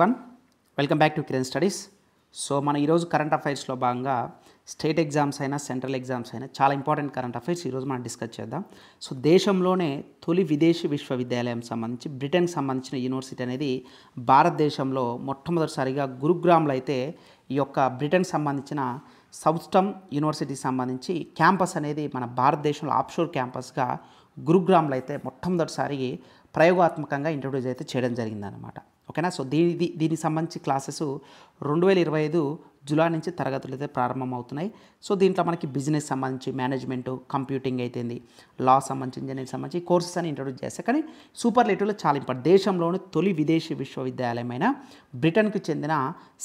one welcome back to Kiran studies so మన ఈరోజు current అఫైర్స్లో భాగంగా స్టేట్ ఎగ్జామ్స్ అయినా సెంట్రల్ ఎగ్జామ్స్ అయినా చాలా ఇంపార్టెంట్ కరెంట్ అఫైర్స్ ఈరోజు మనం డిస్కస్ చేద్దాం సో దేశంలోనే తొలి విదేశీ విశ్వవిద్యాలయం సంబంధించి బ్రిటన్కి సంబంధించిన యూనివర్సిటీ అనేది భారతదేశంలో మొట్టమొదటిసారిగా గురుగ్రామ్లో అయితే ఈ యొక్క బ్రిటన్కి సంబంధించిన సౌస్టమ్ యూనివర్సిటీకి సంబంధించి క్యాంపస్ అనేది మన భారతదేశంలో ఆప్షోర్ క్యాంపస్గా గురుగ్రామ్లో అయితే మొట్టమొదటిసారి ప్రయోగాత్మకంగా ఇంట్రడ్యూస్ అయితే చేయడం జరిగిందనమాట ఓకేనా సో దీని దీనికి సంబంధించి క్లాసెస్ రెండు వేల ఇరవై ఐదు జులై నుంచి తరగతులు అయితే ప్రారంభమవుతున్నాయి సో దీంట్లో మనకి బిజినెస్ సంబంధించి మేనేజ్మెంట్ కంప్యూటింగ్ అయితేంది లా సంబంధించి ఇంజనీరింగ్ సంబంధించి కోర్సెస్ అని ఇంట్రొడ్యూస్ చేస్తారు కానీ సూపర్ లేటివ్లో చాలా ఇంపార్టెంట్ దేశంలోని తొలి విదేశీ విశ్వవిద్యాలయమైన బ్రిటన్కు చెందిన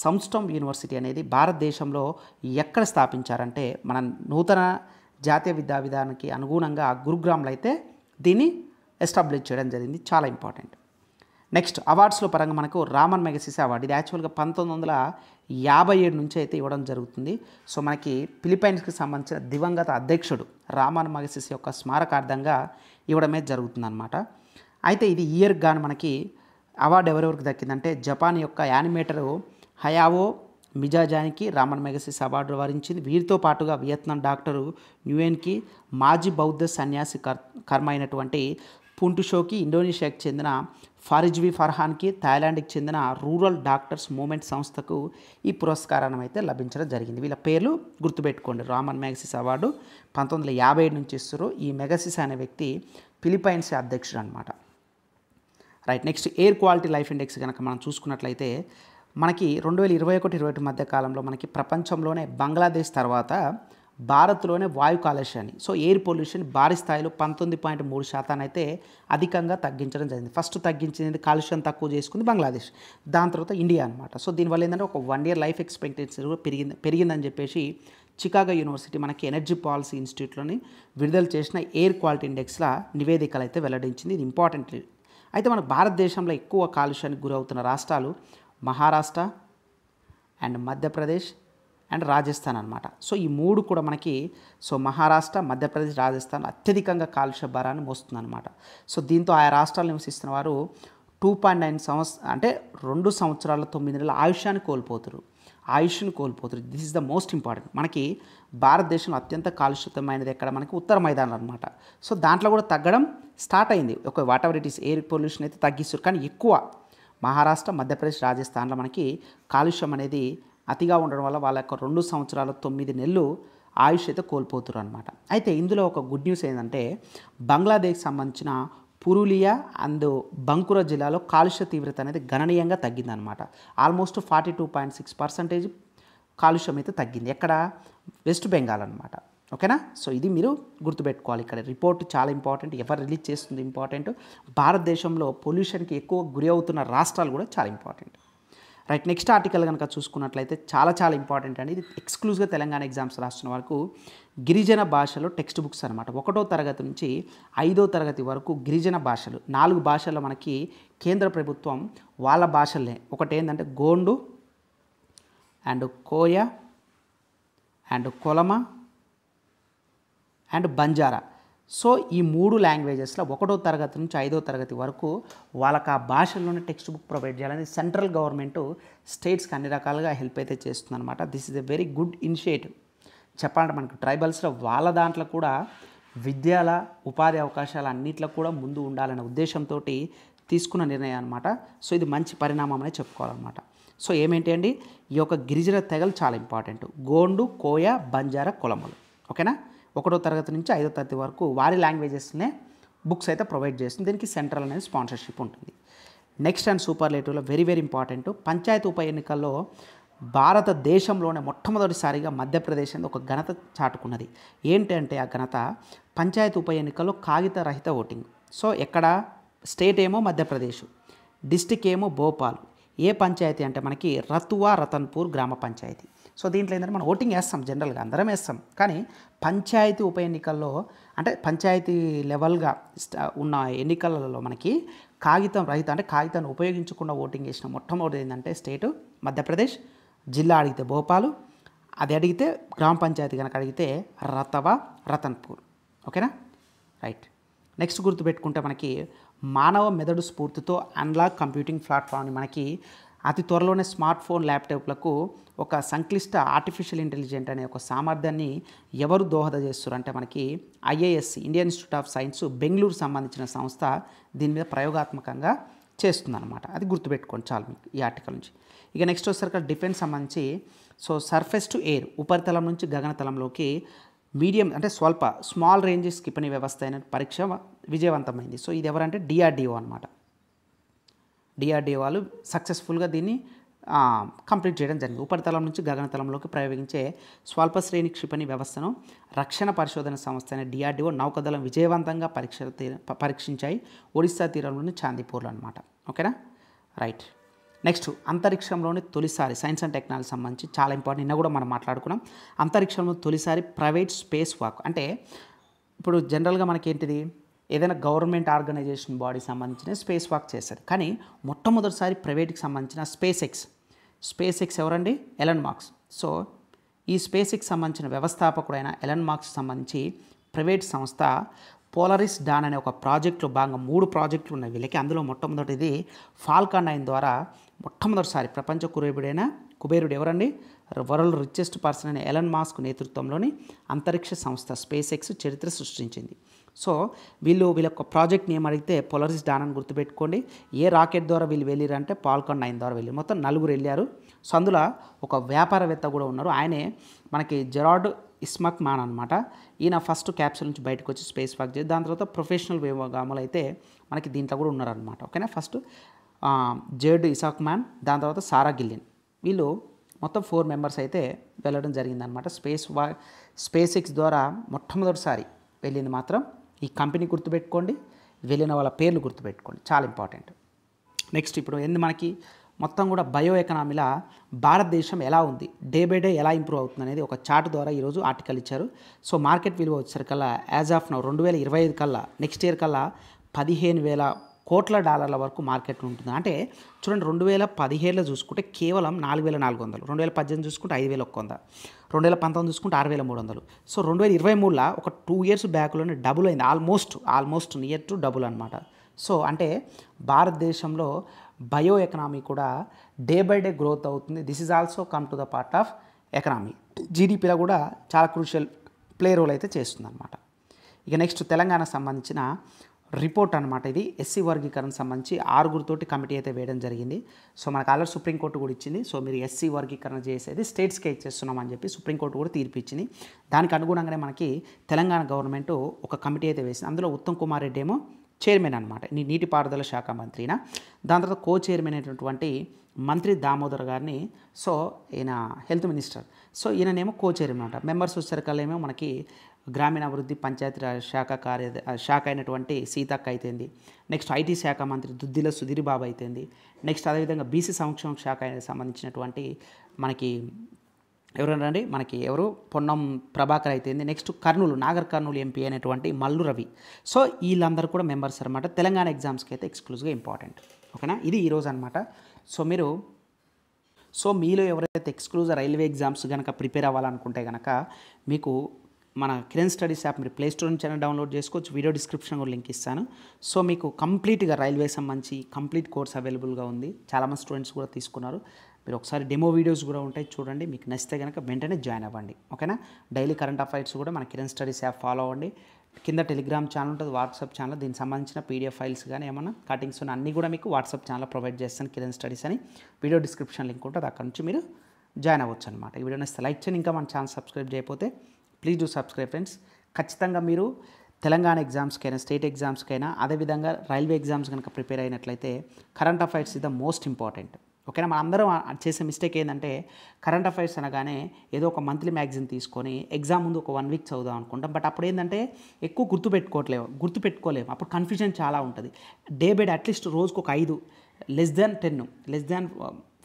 సంస్టమ్ యూనివర్సిటీ అనేది భారతదేశంలో ఎక్కడ స్థాపించారంటే మన నూతన జాతీయ విద్యా విధానానికి అనుగుణంగా గురుగ్రామ్లో అయితే దీన్ని ఎస్టాబ్లిష్ చేయడం జరిగింది చాలా ఇంపార్టెంట్ నెక్స్ట్ అవార్డ్స్లో పరంగా మనకు రామన్ మెగసిస్ అవార్డు ఇది యాక్చువల్గా పంతొమ్మిది వందల యాభై ఏడు నుంచి అయితే ఇవ్వడం జరుగుతుంది సో మనకి ఫిలిపైన్స్కి సంబంధించిన దివంగత అధ్యక్షుడు రామన్ మగసిస్ యొక్క స్మారకార్థంగా ఇవ్వడమే అనమాట అయితే ఇది ఇయర్ గాను మనకి అవార్డు ఎవరెవరికి దక్కిందంటే జపాన్ యొక్క యానిమేటరు హయావో మిజాజానికి రామన్ మెగసిస్ అవార్డు వరించింది వీరితో పాటుగా వియత్నాం డాక్టరు న్యూయన్కి మాజీ బౌద్ధ సన్యాసి కర్ కర్మ అయినటువంటి పుంటుషోకి ఇండోనేషియాకి చెందిన ఫారిజ్వి ఫర్హాన్కి థాయిలాండ్కి చెందిన రూరల్ డాక్టర్స్ మూమెంట్ సంస్థకు ఈ పురస్కారాన్ని అయితే లభించడం జరిగింది వీళ్ళ పేర్లు గుర్తుపెట్టుకోండి రామన్ మెగసిస్ అవార్డు పంతొమ్మిది వందల యాభై ఏడు నుంచి ఇస్తారు ఈ మెగసిస్ అనే వ్యక్తి ఫిలిపైన్స్ అధ్యక్షుడు అనమాట right next air quality life index కనుక మనం చూసుకున్నట్లయితే మనకి రెండు వేల ఇరవై ఒకటి ఇరవై ఒకటి మధ్య కాలంలో మనకి ప్రపంచంలోనే బంగ్లాదేశ్ తర్వాత భారత్లోనే వాయు కాలుష్యాన్ని సో ఎయిర్ పొల్యూషన్ భారీ స్థాయిలో పంతొమ్మిది పాయింట్ మూడు శాతాన్ని అయితే అధికంగా తగ్గించడం జరిగింది ఫస్ట్ తగ్గించింది కాలుష్యం తక్కువ చేసుకుంది బంగ్లాదేశ్ దాని తర్వాత ఇండియా అనమాట సో దీనివల్ల ఏంటంటే ఒక వన్ ఇయర్ లైఫ్ ఎక్స్పెక్టెన్సీ కూడా పెరిగింది పెరిగిందని చెప్పేసి చికాగో యూనివర్సిటీ మనకి ఎనర్జీ పాలసీ ఇన్స్టిట్యూట్లోని విడుదల చేసిన ఎయిర్ క్వాలిటీ ఇండెక్స్ల నివేదికలు అయితే వెల్లడించింది ఇది ఇంపార్టెంట్ అయితే మన భారతదేశంలో ఎక్కువ కాలుష్యానికి గురవుతున్న రాష్ట్రాలు మహారాష్ట్ర అండ్ మధ్యప్రదేశ్ అండ్ రాజస్థాన్ అనమాట సో ఈ మూడు కూడా మనకి సో మహారాష్ట్ర మధ్యప్రదేశ్ రాజస్థాన్ అత్యధికంగా కాలుష్య భారాన్ని అనమాట సో దీంతో ఆయా రాష్ట్రాలు నివసిస్తున్న వారు టూ పాయింట్ నైన్ సంవత్సరం అంటే రెండు సంవత్సరాల తొమ్మిది నెలల ఆయుష్యాన్ని కోల్పోతారు ఆయుష్ను కోల్పోతారు this is the most important మనకి భారతదేశంలో అత్యంత కాలుష్యతమైనది ఎక్కడ మనకి ఉత్తర మైదానం అనమాట సో దాంట్లో కూడా తగ్గడం స్టార్ట్ అయింది ఒక whatever it is air pollution అయితే తగ్గిస్తారు కానీ ఎక్కువ మహారాష్ట్ర మధ్యప్రదేశ్ రాజస్థాన్లో మనకి కాలుష్యం అనేది అతిగా ఉండడం వల్ల వాళ్ళ యొక్క రెండు సంవత్సరాల తొమ్మిది నెలలు ఆయుష్ అయితే కోల్పోతున్నారు అనమాట అయితే ఇందులో ఒక గుడ్ న్యూస్ ఏంటంటే బంగ్లాదేశ్ సంబంధించిన పురులియా అండ్ బంకురా జిల్లాలో కాలుష్య తీవ్రత అనేది గణనీయంగా తగ్గిందనమాట almost forty two point six percentage కాలుష్యం అయితే తగ్గింది ఎక్కడ వెస్ట్ బెంగాల్ అనమాట ఓకేనా సో ఇది మీరు గుర్తుపెట్టుకోవాలి ఇక్కడ రిపోర్ట్ చాలా ఇంపార్టెంట్ ఎవరు రిలీజ్ చేస్తుంది ఇంపార్టెంట్ భారతదేశంలో పొల్యూషన్కి ఎక్కువ గురి అవుతున్న రాష్ట్రాలు కూడా చాలా ఇంపార్టెంట్ రైట్ నెక్స్ట్ ఆర్టికల్ కనుక చూసుకున్నట్లయితే చాలా చాలా ఇంపార్టెంట్ అండి ఇది ఎక్స్క్లూజ్గా తెలంగాణ ఎగ్జామ్స్ రాస్తున్న వరకు గిరిజన భాషలో టెక్స్ట్ బుక్స్ అనమాట ఒకటో తరగతి నుంచి ఐదో తరగతి వరకు గిరిజన భాషలు నాలుగు భాషల్లో మనకి కేంద్ర ప్రభుత్వం వాళ్ళ భాషలే ఒకటి ఏంటంటే Gond and Koya and Kolam and Banjara so ఈ మూడు లాంగ్వేజెస్లో ఒకటో తరగతి నుంచి ఐదో తరగతి వరకు వాళ్ళకి ఆ భాషల్లోనే టెక్స్ట్ బుక్ ప్రొవైడ్ చేయాలని సెంట్రల్ గవర్నమెంట్ స్టేట్స్కి అన్ని రకాలుగా హెల్ప్ అయితే చేస్తుంది అనమాట this is a very good initiative చెప్పాలంటే మనకు ట్రైబల్స్లో వాళ్ళ దాంట్లో కూడా విద్యల ఉపాధి అవకాశాలు అన్నిట్లో కూడా ముందు ఉండాలనే ఉద్దేశంతో తీసుకున్న నిర్ణయం అనమాట సో ఇది మంచి పరిణామం అనే చెప్పుకోవాలన్నమాట సో ఏమేంటి అండి ఈ యొక్క గిరిజన తెగలు చాలా ఇంపార్టెంట్ గోండు కోయ బంజారా కులములు ఓకేనా ఒకటో తరగతి నుంచి ఐదో తరగతి వరకు వారి లాంగ్వేజెస్నే బుక్స్ అయితే ప్రొవైడ్ చేస్తుంది దీనికి సెంట్రల్ అనేది స్పాన్సర్షిప్ ఉంటుంది నెక్స్ట్ అండ్ లేటివ్లో వెరీ వెరీ ఇంపార్టెంట్ పంచాయతీ ఉప ఎన్నికల్లో భారతదేశంలోనే మొట్టమొదటిసారిగా మధ్యప్రదేశ్ అనేది ఒక ఘనత చాటుకున్నది ఏంటంటే ఆ ఘనత పంచాయతీ ఉప ఎన్నికల్లో కాగిత రహిత ఓటింగ్ సో ఎక్కడ స్టేట్ ఏమో మధ్యప్రదేశ్ డిస్టిక్ ఏమో భోపాల్ ఏ పంచాయతీ అంటే మనకి రతువా రతన్పూర్ గ్రామ పంచాయతీ సో దీంట్లో ఏంటంటే మనం ఓటింగ్ వేస్తాం జనరల్గా అందరం వేస్తాం కానీ పంచాయతీ ఉప ఎన్నికల్లో అంటే పంచాయతీ లెవెల్గా ఉన్న ఎన్నికలలో మనకి కాగితం రహిత అంటే కాగితాన్ని ఉపయోగించకుండా ఓటింగ్ చేసిన మొట్టమొదటి ఏంటంటే స్టేటు మధ్యప్రదేశ్ జిల్లా అడిగితే భోపాలు అది అడిగితే గ్రామ పంచాయతీ కనుక అడిగితే రతవ రతన్పూర్ ఓకేనా రైట్ నెక్స్ట్ గుర్తుపెట్టుకుంటే మనకి మానవ మెదడు స్ఫూర్తితో అన్లాక్ కంప్యూటింగ్ ప్లాట్ఫామ్ని మనకి అతి త్వరలోనే స్మార్ట్ ఫోన్ ల్యాప్టాప్లకు ఒక సంక్లిష్ట ఆర్టిఫిషియల్ ఇంటెలిజెంట్ అనే ఒక సామర్థ్యాన్ని ఎవరు దోహద చేస్తారు అంటే మనకి IAS Indian Institute of Science Bengaluru సంబంధించిన సంస్థ దీని మీద ప్రయోగాత్మకంగా చేస్తుందన్నమాట అది గుర్తుపెట్టుకోండి చాలు మీకు ఈ ఆర్టికల్ నుంచి ఇక నెక్స్ట్ వచ్చేసరికి డిఫెన్స్ సంబంధించి సో సర్ఫేస్ టు ఎయిర్ ఉపరితలం నుంచి గగనతలంలోకి మీడియం అంటే స్వల్ప స్మాల్ రేంజెస్ క్షిపణి వ్యవస్థ అయిన పరీక్ష విజయవంతమైంది సో ఇది ఎవరంటే డిఆర్డిఓ అనమాట డిఆర్డీఏ వాళ్ళు సక్సెస్ఫుల్గా దీన్ని కంప్లీట్ చేయడం జరిగింది ఉపరితలం నుంచి గగనతలంలోకి ప్రయోగించే స్వల్ప శ్రేణి క్షిపణి వ్యవస్థను రక్షణ పరిశోధన సంస్థ అనే డిఆర్డీఓ నౌకదళం విజయవంతంగా పరీక్ష పరీక్షించాయి ఒడిశా తీరంలోని చాందీపూర్లో అనమాట ఓకేనా రైట్ నెక్స్ట్ అంతరిక్షంలోని తొలిసారి సైన్స్ అండ్ టెక్నాలజీ సంబంధించి చాలా ఇంపార్టెంట్ నిన్న కూడా మనం మాట్లాడుకున్నాం అంతరిక్షంలో తొలిసారి ప్రైవేట్ స్పేస్ వాక్ అంటే ఇప్పుడు జనరల్గా మనకి ఏంటిది ఏదైనా గవర్నమెంట్ ఆర్గనైజేషన్ బాడీ సంబంధించిన స్పేస్ వాక్ చేశారు కానీ మొట్టమొదటిసారి ప్రైవేట్కి సంబంధించిన స్పేస్ ఎక్స్ స్పేస్ ఎక్స్ ఎవరండి ఎలన్ మార్క్స్ సో ఈ స్పేస్ ఎక్స్ సంబంధించిన వ్యవస్థాపకుడైన ఎలన్ మార్క్స్ సంబంధించి ప్రైవేట్ సంస్థ పోలరిస్ డాన్ అనే ఒక ప్రాజెక్టులో భాగంగా మూడు ప్రాజెక్టులు ఉన్నాయి వీళ్ళకి అందులో మొట్టమొదటిది ఫాల్కా నైన్ ద్వారా మొట్టమొదటిసారి ప్రపంచ కురేబుడైన కుబేరుడు ఎవరండి వరల్డ్ రిచెస్ట్ పర్సన్ అయిన ఎలన్ మాస్క్ నేతృత్వంలోని అంతరిక్ష సంస్థ స్పేస్ ఎక్స్ చరిత్ర సృష్టించింది సో వీళ్ళు వీళ్ళ యొక్క ప్రాజెక్ట్ నేమ్ అడిగితే పొలరిస్ డాన్ అని గుర్తుపెట్టుకోండి ఏ రాకెట్ ద్వారా వీళ్ళు అంటే పాల్కాన్ నైన్ ద్వారా వెళ్ళి మొత్తం నలుగురు వెళ్ళారు సో అందులో ఒక వ్యాపారవేత్త కూడా ఉన్నారు ఆయనే మనకి జెరాడ్ ఇస్మాక్ మాన్ అనమాట ఈయన ఫస్ట్ క్యాప్సూల్ నుంచి బయటకు వచ్చి స్పేస్ వాక్ చేసి దాని తర్వాత ప్రొఫెషనల్ వ్యోమగాములు అయితే మనకి దీంట్లో కూడా ఉన్నారనమాట ఓకేనా ఫస్ట్ జేడ్ ఇసాక్ మ్యాన్ దాని తర్వాత సారా గిల్లిన్ వీళ్ళు మొత్తం ఫోర్ మెంబర్స్ అయితే వెళ్ళడం జరిగిందనమాట స్పేస్ వా స్పేస్ ఎక్స్ ద్వారా మొట్టమొదటిసారి వెళ్ళింది మాత్రం ఈ కంపెనీ గుర్తుపెట్టుకోండి వెళ్ళిన వాళ్ళ పేర్లు గుర్తుపెట్టుకోండి చాలా ఇంపార్టెంట్ నెక్స్ట్ ఇప్పుడు ఏంది మనకి మొత్తం కూడా బయో ఎకనామీలా భారతదేశం ఎలా ఉంది డే బై డే ఎలా ఇంప్రూవ్ అవుతుంది అనేది ఒక చార్ట్ ద్వారా ఈరోజు ఆర్టికల్ ఇచ్చారు సో మార్కెట్ విలువ వచ్చేసరికల్లా యాజ్ ఆఫ్ నౌ రెండు వేల ఇరవై ఐదు కల్లా నెక్స్ట్ ఇయర్ కల్లా పదిహేను వేల కోట్ల డాలర్ల వరకు మార్కెట్ ఉంటుంది అంటే చూడండి రెండు వేల పదిహేడులో చూసుకుంటే కేవలం నాలుగు వేల నాలుగు వందలు రెండు వేల పద్దెనిమిది చూసుకుంటే ఐదు వేల ఒక్క వంద రెండు వేల పంతొమ్మిది చూసుకుంటే ఆరు వేల మూడు వందలు సో రెండు వేల ఇరవై మూడులో ఒక టూ ఇయర్స్ బ్యాక్లోనే డబుల్ అయింది almost almost near to double అనమాట సో అంటే భారతదేశంలో బయో ఎకనామీ కూడా డే బై డే గ్రోత్ అవుతుంది this is also come to the part of economy జీడిపిలో కూడా చాలా క్రూషియల్ ప్లే రోల్ అయితే చేస్తుంది అనమాట ఇక నెక్స్ట్ తెలంగాణ సంబంధించిన రిపోర్ట్ అనమాట ఇది ఎస్సీ వర్గీకరణ సంబంధించి ఆరుగురితోటి కమిటీ అయితే వేయడం జరిగింది సో మనకు ఆల్రెడీ సుప్రీంకోర్టు కూడా ఇచ్చింది సో మీరు ఎస్సీ వర్గీకరణ చేసేది స్టేట్స్కే ఇచ్చేస్తున్నాం అని చెప్పి సుప్రీంకోర్టు కూడా తీర్పు ఇచ్చింది దానికి అనుగుణంగానే మనకి తెలంగాణ గవర్నమెంట్ ఒక కమిటీ అయితే వేసింది అందులో ఉత్తమ్ కుమార్ రెడ్డి ఏమో చైర్మన్ అనమాట నీటిపారుదల శాఖ మంత్రిన దాని తర్వాత కో చైర్మన్ అయినటువంటి మంత్రి దామోదర్ గారిని సో ఈయన హెల్త్ మినిస్టర్ సో ఈయననేమో కో చైర్మన్ అంట మెంబర్స్ వచ్చేసరికల్లేమో మనకి గ్రామీణాభివృద్ధి పంచాయతీరాజ్ శాఖ కార్య శాఖ అయినటువంటి సీతక్క అయితేంది నెక్స్ట్ ఐటీ శాఖ మంత్రి దుద్దిల సుధీర్ బాబు అయితేంది నెక్స్ట్ అదేవిధంగా బీసీ సంక్షేమ శాఖ సంబంధించినటువంటి మనకి ఎవరైనా అండి మనకి ఎవరు పొన్నం ప్రభాకర్ అయితేంది నెక్స్ట్ కర్నూలు నాగర్ కర్నూలు ఎంపీ అయినటువంటి మల్లు రవి సో వీళ్ళందరూ కూడా మెంబర్స్ అనమాట తెలంగాణ ఎగ్జామ్స్కి అయితే ఎక్స్క్లూజివ్గా ఇంపార్టెంట్ ఓకేనా ఇది ఈరోజు అనమాట సో మీరు సో మీలో ఎవరైతే ఎక్స్క్లూజివ్ రైల్వే ఎగ్జామ్స్ కనుక ప్రిపేర్ అవ్వాలనుకుంటే కనుక మీకు మన కిరణ్ స్టడీస్ యాప్ మీరు ప్లే స్టోర్ నుంచి అయినా డౌన్లోడ్ చేసుకోవచ్చు వీడియో డిస్క్రిప్షన్ కూడా లింక్ ఇస్తాను సో మీకు కంప్లీట్గా రైల్వే సంబంధించి కంప్లీట్ కోర్స్ అవైలబుల్గా ఉంది చాలామంది స్టూడెంట్స్ కూడా తీసుకున్నారు మీరు ఒకసారి డెమో వీడియోస్ కూడా ఉంటాయి చూడండి మీకు నచ్చితే కనుక వెంటనే జాయిన్ అవ్వండి ఓకేనా డైలీ కరెంట్ అఫైర్స్ కూడా మన కిరణ్ స్టడీస్ యాప్ ఫాలో అవ్వండి కింద టెలిగ్రామ్ ఛానల్ ఉంటుంది వాట్సాప్ ఛానల్ దీనికి సంబంధించిన పీడిఎఫ్ ఫైల్స్ కానీ ఏమైనా కటింగ్స్ ఉన్న అన్నీ కూడా మీకు వాట్సాప్ ఛానల్ ప్రొవైడ్ చేస్తాను కిరణ్ స్టడీస్ అని వీడియో డిస్క్రిప్షన్ లింక్ ఉంటుంది అక్కడ నుంచి మీరు జాయిన్ అవ్వచ్చు అనమాట ఈ వీడియో నచ్చితే లైక్ చేయండి ఇంకా మన ఛానల్ సబ్స్క్రైబ్ చేయకపోతే ప్లీజ్ డూ సబ్స్క్రైబ్ ఫ్రెండ్స్ ఖచ్చితంగా మీరు తెలంగాణ ఎగ్జామ్స్కైనా స్టేట్ ఎగ్జామ్స్కైనా అదేవిధంగా రైల్వే ఎగ్జామ్స్ కనుక ప్రిపేర్ అయినట్లయితే current affairs is the most important ఓకేనా మన అందరం చేసే మిస్టేక్ ఏంటంటే కరెంట్ అఫైర్స్ అనగానే ఏదో ఒక మంత్లీ మ్యాగజైన్ తీసుకొని ఎగ్జామ్ ముందు ఒక వన్ వీక్ చదువుదాం అనుకుంటాం బట్ అప్పుడు ఏంటంటే ఎక్కువ గుర్తుపెట్టుకోవట్లేము గుర్తుపెట్టుకోలేము అప్పుడు కన్ఫ్యూజన్ చాలా ఉంటుంది డే బెడ్ అట్లీస్ట్ రోజుకు ఒక ఐదు less than ten less than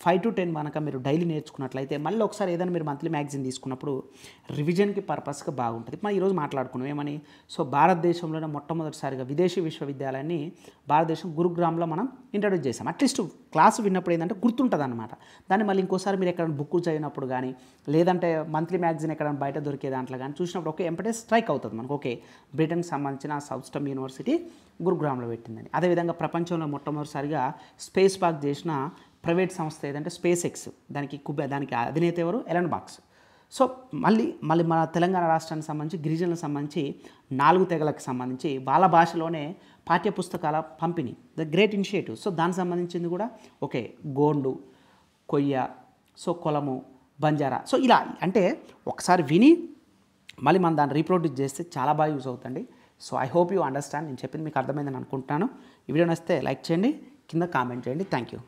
five to ten కనుక మీరు డైలీ నేర్చుకున్నట్లయితే మళ్ళీ ఒకసారి ఏదైనా మీరు మంత్లీ మ్యాగజైన్ తీసుకున్నప్పుడు రివిజన్కి పర్పస్గా బాగుంటుంది మనం ఈరోజు మాట్లాడుకున్నాం ఏమని సో భారతదేశంలోనే మొట్టమొదటిసారిగా విదేశీ విశ్వవిద్యాలయాన్ని భారతదేశం గురుగ్రామ్లో మనం ఇంట్రడ్యూస్ చేసాం అట్లీస్ట్ క్లాసు విన్నప్పుడు ఏంటంటే గుర్తుంటుంది అనమాట దాన్ని మళ్ళీ ఇంకోసారి మీరు ఎక్కడైనా బుక్ చదివినప్పుడు కానీ లేదంటే మంత్లీ మ్యాగజైన్ ఎక్కడైనా బయట దొరికే దాంట్లో కానీ చూసినప్పుడు ఒకే ఎంపటే స్ట్రైక్ అవుతుంది మనకు ఓకే బ్రిటన్కి సంబంధించిన సౌత్ స్టమ్ యూనివర్సిటీ గురుగ్రామ్లో పెట్టిందని అదేవిధంగా ప్రపంచంలో మొట్టమొదటిసారిగా స్పేస్ పార్క్ చేసిన ప్రైవేట్ సంస్థ ఏదంటే స్పేస్ ఎక్స్ దానికి కుబే దానికి అధినేత ఎవరు ఎలన్ బాక్స్ సో మళ్ళీ మళ్ళీ మన తెలంగాణ రాష్ట్రానికి సంబంధించి గిరిజనులకు సంబంధించి నాలుగు తెగలకు సంబంధించి వాళ్ళ భాషలోనే పాఠ్యపుస్తకాల పంపిణీ ద గ్రేట్ ఇనిషియేటివ్ సో దానికి సంబంధించింది కూడా ఓకే గోండు కొయ్య సో కొలము బంజారా సో ఇలా అంటే ఒకసారి విని మళ్ళీ మనం దాన్ని రీప్రొడ్యూస్ చేస్తే చాలా బాగా యూజ్ అవుతుంది so I hope you understand నేను చెప్పింది మీకు అర్థమైందని అనుకుంటున్నాను ఈ వీడియో నచ్చితే లైక్ చేయండి కింద కామెంట్ చేయండి థ్యాంక్ యూ